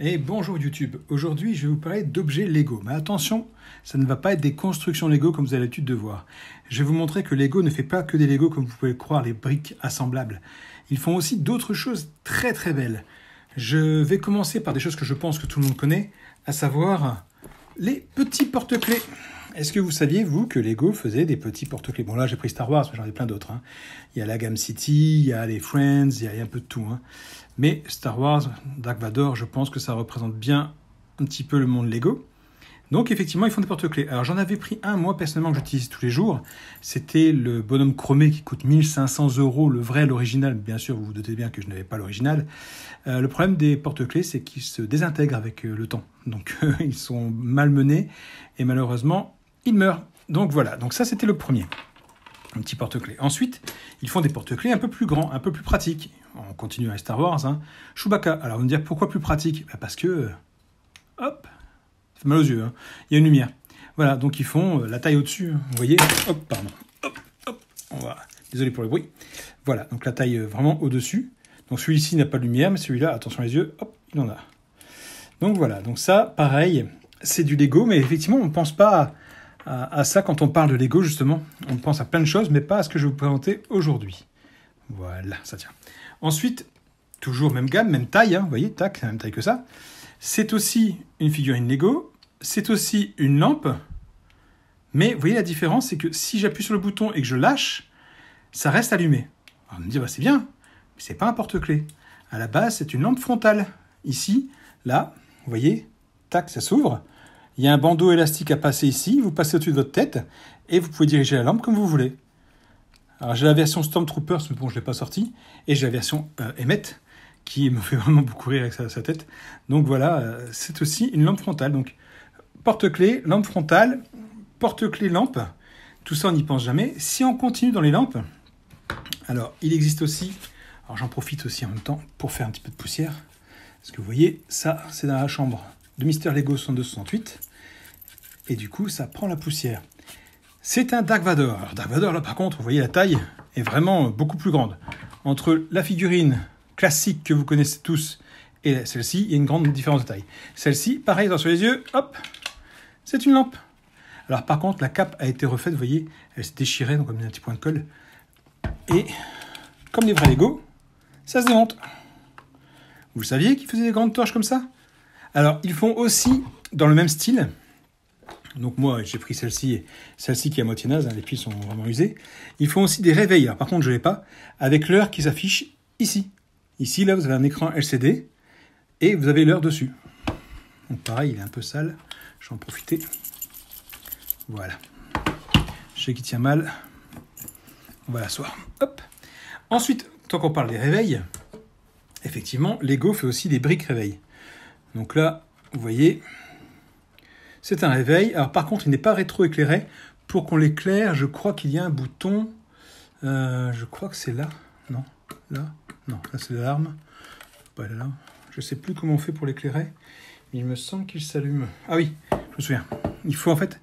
Et bonjour YouTube, aujourd'hui je vais vous parler d'objets Lego, mais attention, ça ne va pas être des constructions Lego comme vous avez l'habitude de voir. Je vais vous montrer que Lego ne fait pas que des Lego comme vous pouvez le croire, les briques assemblables. Ils font aussi d'autres choses très très belles. Je vais commencer par des choses que je pense que tout le monde connaît, à savoir les petits porte-clés. Est-ce que vous saviez, vous, que Lego faisait des petits porte-clés Bon, là, j'ai pris Star Wars, mais j'en ai plein d'autres. Hein. Il y a la gamme City, il y a les Friends, il y a un peu de tout. Hein. Mais Star Wars, Dark Vador, je pense que ça représente bien un petit peu le monde Lego. Donc, effectivement, ils font des porte-clés. Alors, j'en avais pris un, moi, personnellement, que j'utilise tous les jours. C'était le bonhomme chromé qui coûte 1500 euros, le vrai, l'original. Bien sûr, vous vous doutez bien que je n'avais pas l'original. Euh, le problème des porte-clés, c'est qu'ils se désintègrent avec euh, le temps. Donc, ils sont malmenés. Et malheureusement, il meurt. Donc voilà, donc ça c'était le premier. Un petit porte-clés. Ensuite, ils font des porte-clés un peu plus grands, un peu plus pratiques. On continue à Star Wars. Hein. Chewbacca. Alors, on me dire pourquoi plus pratique bah, Parce que. Euh, hop Ça mal aux yeux. Hein. Il y a une lumière. Voilà, donc ils font euh, la taille au-dessus. Vous voyez Hop, pardon. Hop, hop. On va... Désolé pour le bruit. Voilà, donc la taille euh, vraiment au-dessus. Donc celui-ci n'a pas de lumière, mais celui-là, attention les yeux, hop, il en a. Donc voilà, donc ça, pareil, c'est du Lego, mais effectivement, on ne pense pas. À à, ça quand on parle de l'ego, justement. On pense à plein de choses, mais pas à ce que je vais vous présenter aujourd'hui. Voilà, ça tient. Ensuite, toujours même gamme, même taille, hein, vous voyez, tac, la même taille que ça. C'est aussi une figurine Lego, c'est aussi une lampe, mais vous voyez la différence, c'est que si j'appuie sur le bouton et que je lâche, ça reste allumé. on me dit, bah, c'est bien, mais c'est pas un porte-clé. À la base, c'est une lampe frontale. Ici, là, vous voyez, tac, ça s'ouvre. Il y a un bandeau élastique à passer ici, vous passez au-dessus de votre tête et vous pouvez diriger la lampe comme vous voulez. Alors j'ai la version Stormtrooper, mais bon, je ne l'ai pas sortie, et j'ai la version euh, Emmet, qui me fait vraiment beaucoup rire avec sa, tête. Donc voilà, euh, c'est aussi une lampe frontale. Donc porte clé lampe frontale, porte clé lampe, tout ça on n'y pense jamais. Si on continue dans les lampes, alors il existe aussi, alors j'en profite aussi en même temps pour faire un petit peu de poussière, parce que vous voyez, ça c'est dans la chambre de Mister Lego 6268 et du coup ça prend la poussière. C'est un Dark Vador. Alors Dark Vador là par contre, vous voyez la taille est vraiment beaucoup plus grande. Entre la figurine classique que vous connaissez tous et celle-ci, il y a une grande différence de taille. Celle-ci, pareil, dans sur les yeux, hop, c'est une lampe. Alors par contre, la cape a été refaite, vous voyez, elle s'est déchirée, donc on a mis un petit point de colle. Et comme les vrais Lego, ça se démonte. Vous saviez qu'ils faisaient des grandes torches comme ça Alors, ils font aussi, dans le même style, donc moi, j'ai pris celle-ci, celle-ci qui est à moitié naze, hein, les piles sont vraiment usées. Ils font aussi des réveils, par contre je ne l'ai pas, avec l'heure qui s'affiche ici. Ici, là, vous avez un écran LCD et vous avez l'heure dessus. Donc pareil, il est un peu sale, je vais en profiter. Voilà. Je sais qu'il tient mal. On va l'asseoir. Hop. Ensuite, tant qu'on parle des réveils, effectivement, Lego fait aussi des briques réveil. Donc là, vous voyez, c'est un réveil. Alors par contre, il n'est pas rétro-éclairé. Pour qu'on l'éclaire, je crois qu'il y a un bouton. Euh, je crois que c'est là. Non, là. Non, là c'est l'alarme. Pas là. Je sais plus comment on fait pour l'éclairer. Il me semble qu'il s'allume. Ah oui, je me souviens. Il faut en fait,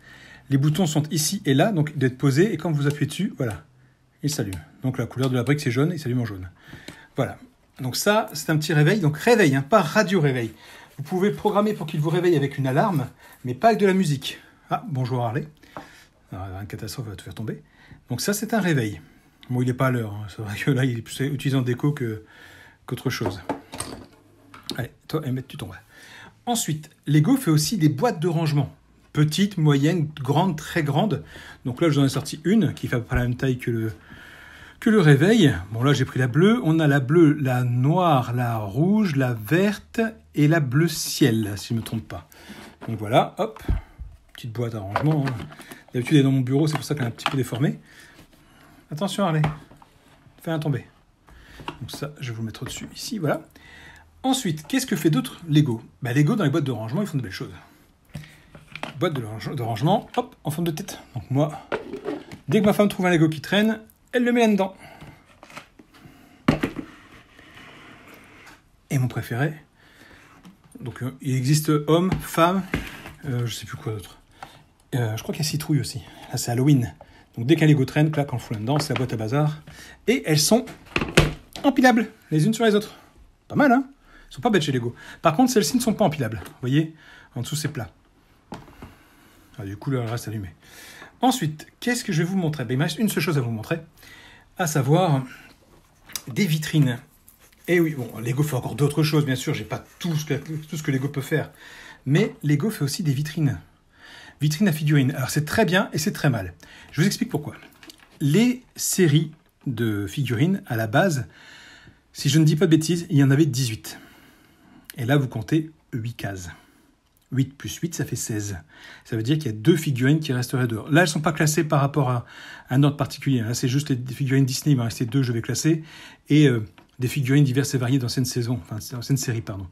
les boutons sont ici et là, donc d'être posés. Et quand vous appuyez dessus, voilà, il s'allume. Donc la couleur de la brique c'est jaune, il s'allume en jaune. Voilà. Donc ça, c'est un petit réveil. Donc réveil, hein, pas radio réveil. Vous pouvez programmer pour qu'il vous réveille avec une alarme, mais pas avec de la musique. Ah, bonjour Harley. une ah, catastrophe va te faire tomber. Donc ça, c'est un réveil. Bon, il n'est pas à l'heure. Hein. C'est vrai que là, il est plus utilisé en déco qu'autre chose. Allez, toi, Emmett, tu tombes. Ensuite, Lego fait aussi des boîtes de rangement. Petites, moyennes, grandes, très grandes. Donc là, je vous en ai sorti une qui fait à peu près la même taille que le, que le réveil. Bon là j'ai pris la bleue, on a la bleue, la noire, la rouge, la verte et la bleu ciel si je ne me trompe pas. Donc voilà, hop, petite boîte d'arrangement, hein. D'habitude elle est dans mon bureau, c'est pour ça qu'elle est un petit peu déformée. Attention Harley, fais un tomber. Donc ça je vais vous le mettre au-dessus ici, voilà. Ensuite, qu'est-ce que fait d'autre Lego bah, Lego dans les boîtes de rangement ils font de belles choses. Boîte de, rangement, hop, en forme de tête. Donc moi, dès que ma femme trouve un Lego qui traîne, elle le met là-dedans. Et mon préféré, donc euh, il existe homme, femme, je euh, je sais plus quoi d'autre. Euh, je crois qu'il y a citrouille aussi. Là, c'est Halloween. Donc dès qu'un Lego traîne, claque en fout là-dedans, c'est la boîte à bazar. Et elles sont empilables, les unes sur les autres. Pas mal, hein ne sont pas bêtes chez Lego. Par contre, celles-ci ne sont pas empilables. Vous voyez En dessous, c'est plat. Ah, du coup, là, elle reste allumée. Ensuite, qu'est-ce que je vais vous montrer ben, une seule chose à vous montrer, à savoir des vitrines. Et eh oui, bon, Lego fait encore d'autres choses, bien sûr, je n'ai pas tout ce, que, tout ce que Lego peut faire. Mais Lego fait aussi des vitrines. Vitrines à figurines. Alors c'est très bien et c'est très mal. Je vous explique pourquoi. Les séries de figurines, à la base, si je ne dis pas de bêtises, il y en avait 18. Et là, vous comptez 8 cases. 8 plus 8, ça fait 16. Ça veut dire qu'il y a deux figurines qui resteraient dehors. Là, elles ne sont pas classées par rapport à un ordre particulier. Là, hein. c'est juste les figurines Disney. Il va rester deux, je vais classer. Et euh, des figurines diverses et variées d'anciennes saisons, série, pardon.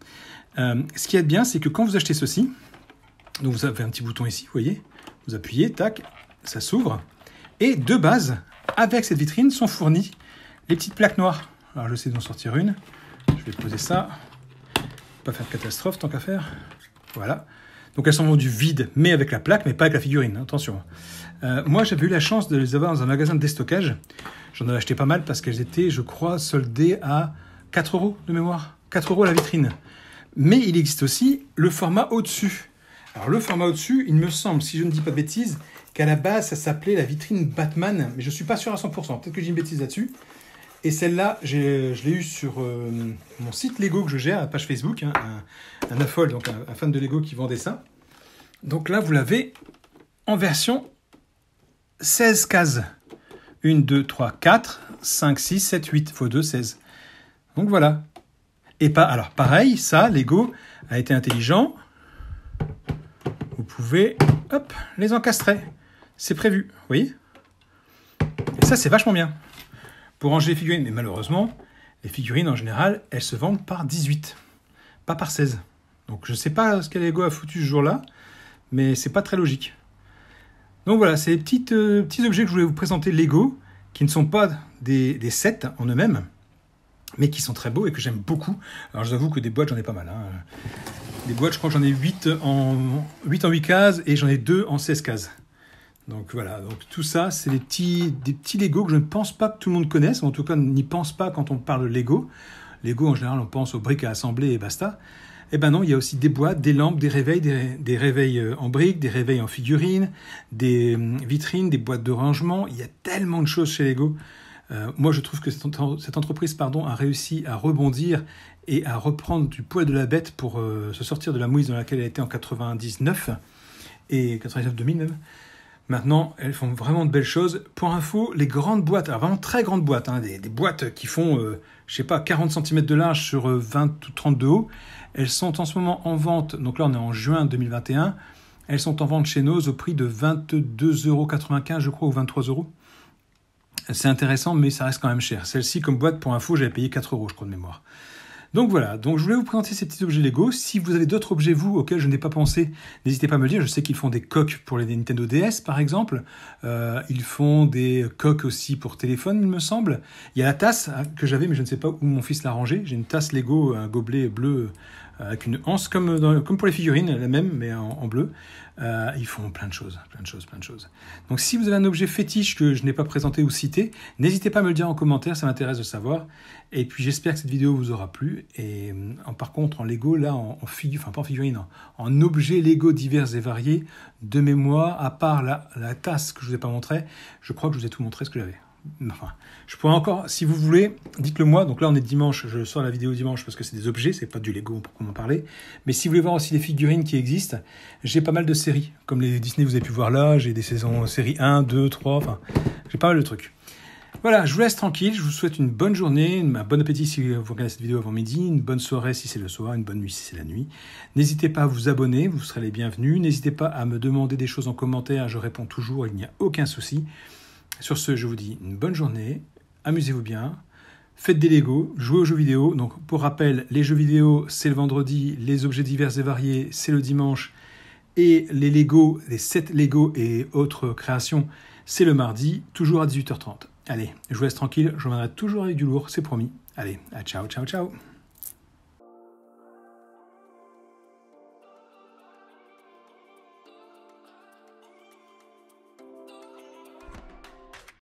Euh, ce qui est bien, c'est que quand vous achetez ceci, donc vous avez un petit bouton ici, vous voyez, vous appuyez, tac, ça s'ouvre. Et de base, avec cette vitrine, sont fournies les petites plaques noires. Alors, je sais d'en sortir une. Je vais poser ça. Pas faire de catastrophe, tant qu'à faire. Voilà. Donc elles sont du vide, mais avec la plaque, mais pas avec la figurine, hein, attention. Euh, moi, j'avais eu la chance de les avoir dans un magasin de déstockage. J'en avais acheté pas mal parce qu'elles étaient, je crois, soldées à 4 euros de mémoire. 4 euros à la vitrine. Mais il existe aussi le format au-dessus. Alors le format au-dessus, il me semble, si je ne dis pas de bêtises, qu'à la base, ça s'appelait la vitrine Batman, mais je ne suis pas sûr à 100%, peut-être que j'ai une bêtise là-dessus. Et celle-là, je l'ai eue sur euh, mon site Lego que je gère, la page Facebook, hein, un, un, donc un, fan de Lego qui vendait ça. Donc là, vous l'avez en version 16 cases. 1, 2, 3, 4, 5, 6, 7, 8, faut 2, 16. Donc voilà. Et pas, alors pareil, ça, Lego a été intelligent. Vous pouvez, les encastrer. C'est prévu, oui? Et ça, c'est vachement bien pour ranger les figurines. Mais malheureusement, les figurines en général, elles se vendent par 18, pas par 16. Donc je ne sais pas ce qu'Alego a foutu ce jour-là, mais c'est pas très logique. Donc voilà, c'est les petites, euh, petits objets que je voulais vous présenter Lego, qui ne sont pas des, des sets en eux-mêmes, mais qui sont très beaux et que j'aime beaucoup. Alors je vous avoue que des boîtes, j'en ai pas mal. Hein. Des boîtes, je crois que j'en ai en, 8 en 8 cases et j'en ai 2 en 16 cases. Donc voilà, donc tout ça, c'est des petits, des petits Lego que je ne pense pas que tout le monde connaisse, en tout cas n'y pense pas quand on parle Lego. Lego, en général, on pense aux briques à assembler et basta. Eh ben non, il y a aussi des boîtes, des lampes, des réveils, des, réveils euh, en briques, des réveils en figurines, des hum, vitrines, des boîtes de rangement. Il y a tellement de choses chez Lego. Euh, moi, je trouve que cette entreprise pardon, a réussi à rebondir et à reprendre du poids de la bête pour euh, se sortir de la mouise dans laquelle elle était en 99 et 99-2000 Maintenant, elles font vraiment de belles choses. Pour info, les grandes boîtes, alors ah, vraiment très grandes boîtes, hein, des, boîtes qui font, euh, je sais pas, 40 cm de large sur 20 euh, ou 30 de haut, elles sont en ce moment en vente, donc là on est en juin 2021, elles sont en vente chez Nose au prix de 22,95 euros, je crois, ou 23 euros. C'est intéressant, mais ça reste quand même cher. Celle-ci, comme boîte, pour info, j'avais payé 4 euros, je crois, de mémoire. Donc voilà, donc je voulais vous présenter ces petits objets Lego. Si vous avez d'autres objets, vous, auxquels je n'ai pas pensé, n'hésitez pas à me le dire. Je sais qu'ils font des coques pour les Nintendo DS, par exemple. Euh, ils font des coques aussi pour téléphone, il me semble. Il y a la tasse hein, que j'avais, mais je ne sais pas où mon fils l'a rangée. J'ai une tasse Lego, un gobelet bleu avec une anse comme, pour les figurines, la même, mais en, bleu. Euh, ils font plein de choses, plein de choses, plein de choses. Donc si vous avez un objet fétiche que je n'ai pas présenté ou cité, n'hésitez pas à me le dire en commentaire, ça m'intéresse de savoir. Et puis j'espère que cette vidéo vous aura plu. Et euh, par contre, en Lego, là, en, figurine, enfin pas en figurine, en, objets Lego divers et variés, de mémoire, à part la, la tasse que je vous ai pas montrée, je crois que je vous ai tout montré ce que j'avais. Enfin, je pourrais encore, si vous voulez, dites-le moi. Donc là, on est dimanche, je sors la vidéo dimanche parce que c'est des objets, c'est pas du Lego pour comment parler. Mais si vous voulez voir aussi des figurines qui existent, j'ai pas mal de séries, comme les Disney, vous avez pu voir là, j'ai des saisons séries 1, 2, 3, enfin, j'ai pas mal de trucs. Voilà, je vous laisse tranquille, je vous souhaite une bonne journée, un bon appétit si vous regardez cette vidéo avant midi, une bonne soirée si c'est le soir, une bonne nuit si c'est la nuit. N'hésitez pas à vous abonner, vous serez les bienvenus. N'hésitez pas à me demander des choses en commentaire, je réponds toujours, il n'y a aucun souci. Sur ce, je vous dis une bonne journée, amusez-vous bien, faites des Lego, jouez aux jeux vidéo. Donc pour rappel, les jeux vidéo c'est le vendredi, les objets divers et variés c'est le dimanche, et les Lego, les 7 Lego et autres créations c'est le mardi, toujours à 18h30. Allez, je vous laisse tranquille, je reviendrai toujours avec du lourd, c'est promis. Allez, à ciao, ciao, ciao